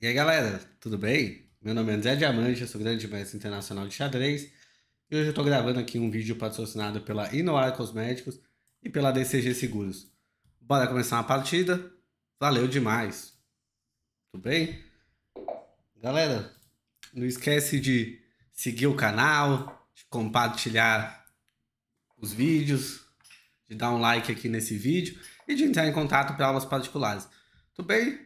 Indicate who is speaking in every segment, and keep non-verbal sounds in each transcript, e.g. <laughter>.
Speaker 1: E aí galera, tudo bem? Meu nome é André Diamante, eu sou grande mestre internacional de xadrez e hoje eu estou gravando aqui um vídeo patrocinado pela Inoar Cosméticos e pela DCG Seguros. Bora começar uma partida? Valeu demais! Tudo bem? Galera, não esquece de seguir o canal, de compartilhar os vídeos, de dar um like aqui nesse vídeo e de entrar em contato para aulas particulares. Tudo bem?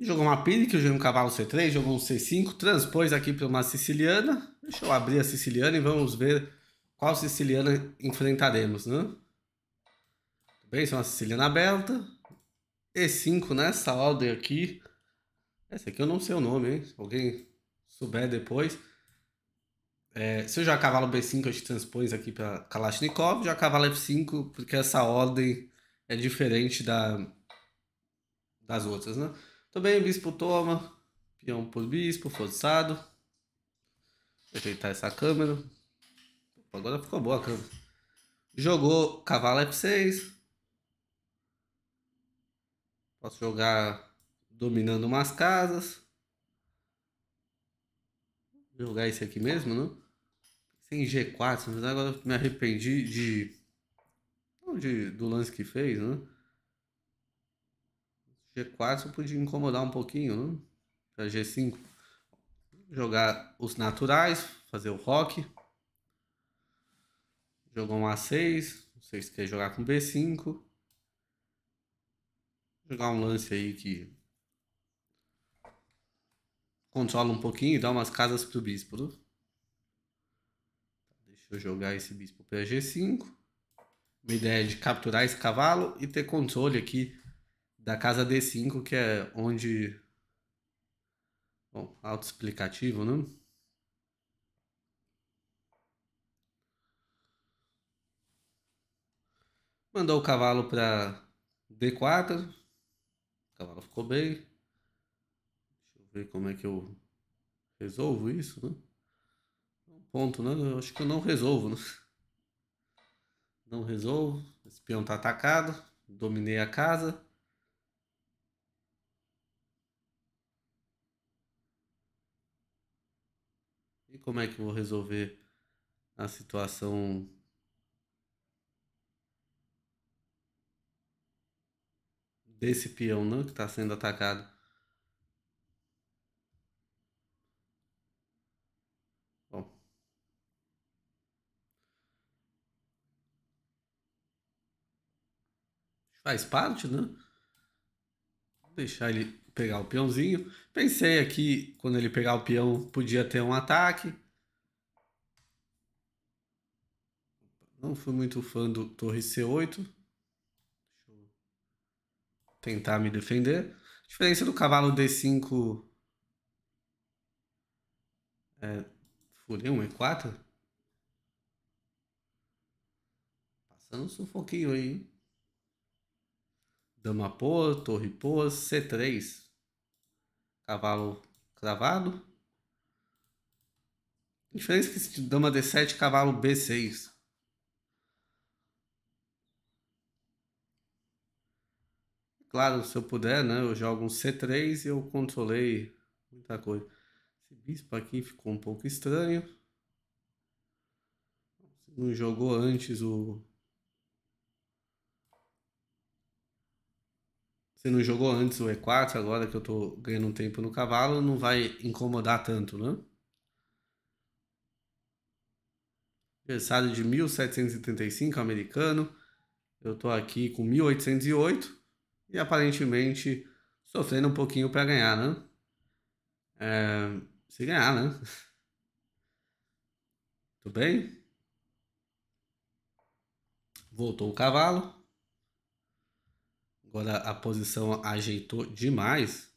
Speaker 1: Jogou uma pilha que um cavalo C3, jogou um C5, transpôs aqui para uma siciliana. Deixa eu abrir a siciliana e vamos ver qual siciliana enfrentaremos, né? Bem, isso é uma siciliana aberta. E5 nessa né? ordem aqui. Essa aqui eu não sei o nome, hein? Se alguém souber depois. É, se eu já cavalo B5, a gente transpõe aqui para Kalashnikov. Já cavalo F5, porque essa ordem é diferente da, das outras, né? Também bispo toma. Peão por bispo, forçado. Ajeitar essa câmera. Agora ficou boa a câmera. Jogou cavalo F6. Posso jogar dominando umas casas. Vou jogar esse aqui mesmo, não? Sem G4, mas agora me arrependi de, de do lance que fez, né? G4 podia incomodar um pouquinho, né? Pra G5 jogar os naturais, fazer o rock. Jogou um A6, não sei se quer jogar com B5. Jogar um lance aí que controla um pouquinho e dá umas casas pro bispo. Né? Deixa eu jogar esse bispo para G5. Uma ideia de capturar esse cavalo e ter controle aqui da casa D5, que é onde. Bom, autoexplicativo, né? Mandou o cavalo para D4. O cavalo ficou bem. Deixa eu ver como é que eu resolvo isso, né? Ponto, né? Eu acho que eu não resolvo, né? Não resolvo. esse peão tá atacado. Dominei a casa. como é que eu vou resolver a situação desse peão não que está sendo atacado. Bom. Faz parte, né? Vou deixar ele pegar o peãozinho. Pensei aqui, quando ele pegar o peão, podia ter um ataque. Não fui muito fã do torre C8. Deixa eu tentar me defender. A diferença do cavalo D5... É... Furei é um E4? Passando um sufoquinho aí, Dama pôr, torre pôr, C3. Cavalo cravado. A diferença é que esse dama D7, cavalo B6. Claro, se eu puder, né? Eu jogo um C3 e eu controlei muita coisa. Esse bispo aqui ficou um pouco estranho. Não jogou antes o você não jogou antes o E4, agora que eu tô ganhando um tempo no cavalo, não vai incomodar tanto, né? Aniversário de 1735 americano. Eu tô aqui com 1808 e aparentemente sofrendo um pouquinho para ganhar, né? É, se ganhar, né? <laughs> Tudo bem? Voltou o cavalo. Agora a posição ajeitou demais.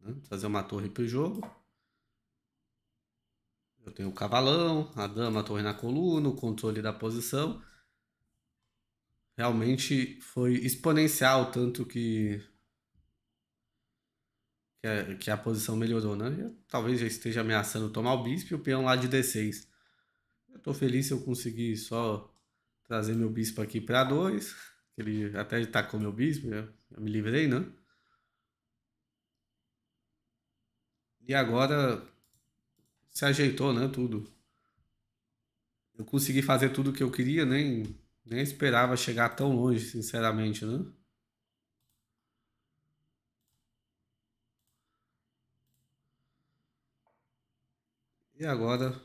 Speaker 1: Né? Fazer uma torre para o jogo. Eu tenho o cavalão, a dama, a torre na coluna, o controle da posição. Realmente foi exponencial tanto que que a, que a posição melhorou, né? Eu, talvez já esteja ameaçando tomar o bispo e o peão lá de D6. Eu tô feliz se eu conseguir só trazer meu bispo aqui para 2 ele até tacou tá meu bispo, eu, eu me livrei, né? E agora se ajeitou, né? Tudo. Eu consegui fazer tudo o que eu queria, nem, nem esperava chegar tão longe, sinceramente, né? E agora?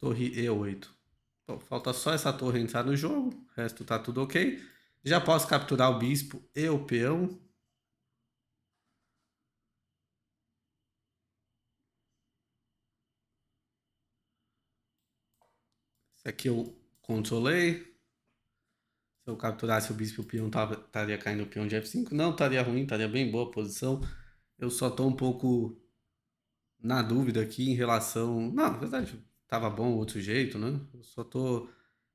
Speaker 1: Torre E8 falta só essa torre entrar no jogo, o resto tá tudo ok. Já posso capturar o bispo e o peão. Esse aqui eu controlei. Se eu capturasse o bispo e o peão, estaria caindo o peão de F5. Não, estaria ruim, estaria bem boa a posição. Eu só tô um pouco na dúvida aqui em relação... Não, na verdade, tava bom outro jeito, né? Eu só tô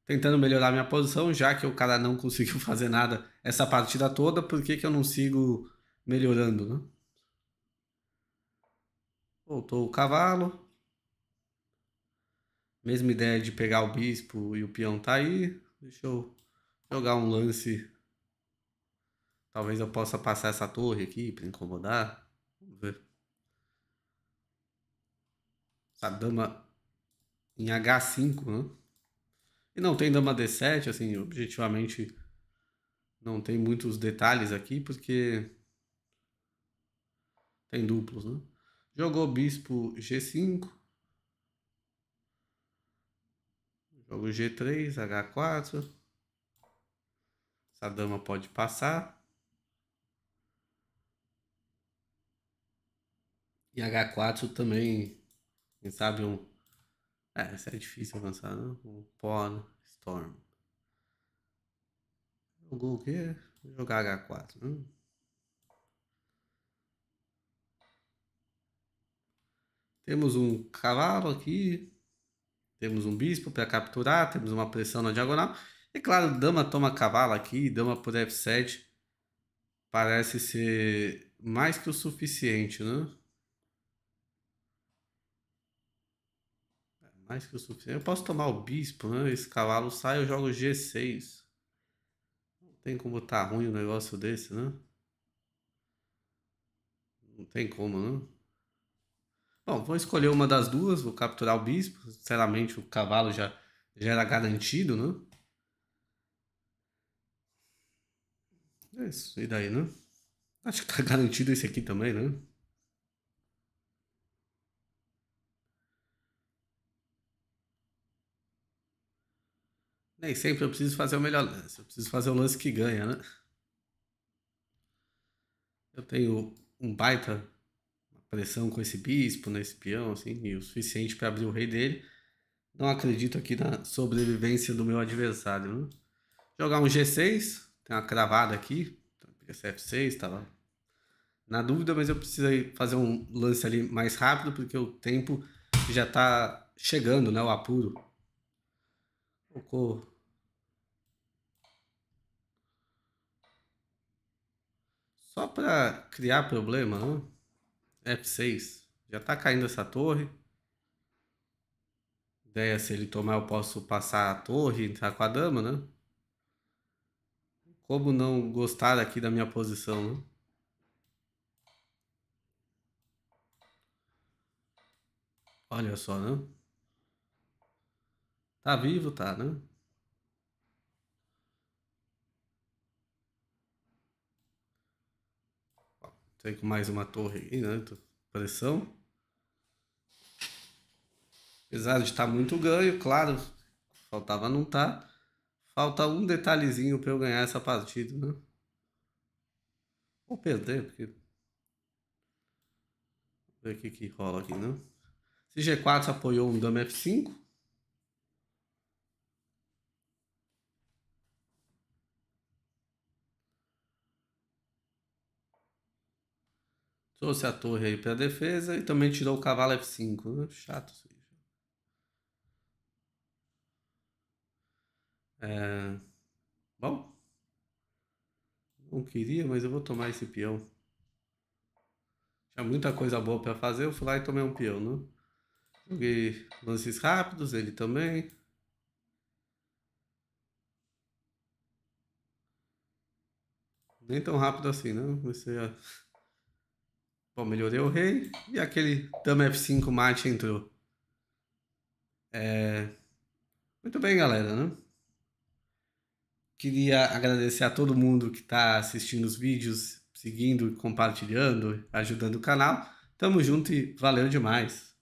Speaker 1: tentando melhorar minha posição, já que o cara não <laughs> conseguiu fazer nada essa partida toda, por que, que eu não sigo melhorando, né? Voltou o cavalo. Mesma ideia de pegar o bispo e o peão tá aí. Deixa eu jogar um lance. Talvez eu possa passar essa torre aqui para incomodar. Vamos ver. Essa dama em H5, né? E não tem dama D7, assim, objetivamente não tem muitos detalhes aqui, porque tem duplos, né? Jogou bispo G5. Jogo G3, H4. Essa dama pode passar. E H4 também, quem sabe um é, essa é difícil avançar, né? O Pawn Storm. Jogou o quê? Vou jogar H4, né? Temos um cavalo aqui. Temos um bispo para capturar. Temos uma pressão na diagonal. E claro, dama toma cavalo aqui. Dama por F7. Parece ser mais que o suficiente, né? Mais que o suficiente. Eu posso tomar o bispo, né? Esse cavalo sai, eu jogo G6. Não tem como tá ruim um negócio desse, né? Não tem como, né? Bom, vou escolher uma das duas, vou capturar o bispo. Sinceramente, o cavalo já, já era garantido, né? É isso, e daí, né? Acho que tá <laughs> garantido esse aqui também, né? Nem sempre eu preciso fazer o melhor lance. Eu preciso fazer o lance que ganha, né? Eu tenho um baita pressão com esse bispo, nesse né, peão, assim, e o suficiente para abrir o rei dele. Não acredito aqui na sobrevivência do meu adversário. Né? Jogar um G6, tem uma cravada aqui, f 6 tava tá na dúvida, mas eu precisei fazer um lance ali mais rápido, porque o tempo já está chegando, né? O apuro. Colocou para criar problema, né? F6. Já tá caindo essa torre. Ideia, é se ele tomar, eu posso passar a torre e entrar com a dama, né? Como não gostar aqui da minha posição, né? Olha só, né? Tá vivo, tá, né? Tem mais uma torre aqui, né? Pressão. Apesar de estar tá muito ganho, claro, faltava não tá. Falta um detalhezinho para eu ganhar essa partida, né? Ou perder, porque... Vamos ver o que, que rola aqui, né? Se G4 apoiou um Dama F5. Trouxe a torre aí para defesa e também tirou o cavalo F5. Chato isso É... Bom. Não queria, mas eu vou tomar esse peão. Tinha muita coisa boa para fazer, eu fui lá e tomei um peão, né? Joguei lances rápidos, ele também. Nem tão rápido assim, né? Comecei a... Bom, melhorei o rei e aquele dama F5 mate entrou. É... Muito bem, galera, né? Queria agradecer a todo mundo que está assistindo os vídeos, seguindo, compartilhando, ajudando o canal. Tamo junto e valeu demais!